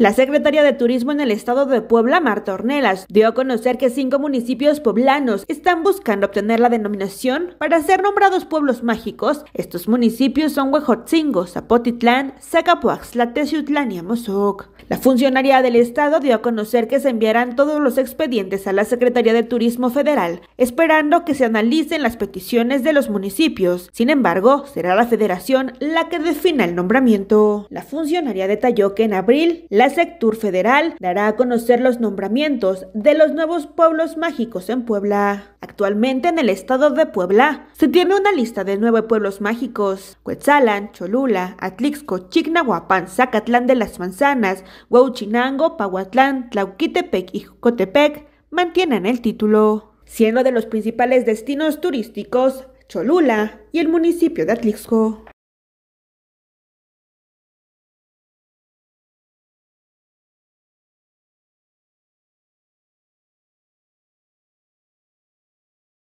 La secretaria de Turismo en el estado de Puebla, Marta Ornelas, dio a conocer que cinco municipios poblanos están buscando obtener la denominación para ser nombrados pueblos mágicos. Estos municipios son Huejotzingo, Zapotitlán, Zacapuaxla, Teciutlán y Amozoc. La funcionaria del estado dio a conocer que se enviarán todos los expedientes a la Secretaría de Turismo Federal, esperando que se analicen las peticiones de los municipios. Sin embargo, será la federación la que defina el nombramiento. La funcionaria detalló que en abril la sector federal dará a conocer los nombramientos de los nuevos pueblos mágicos en Puebla. Actualmente en el estado de Puebla se tiene una lista de nueve pueblos mágicos: Cuetzalan, Cholula, Atlixco, Chignahuapan, Zacatlán de las Manzanas, Huauchinango, Pahuatlán, Tlauquitepec y Jucotepec mantienen el título. Siendo de los principales destinos turísticos, Cholula y el municipio de Atlixco.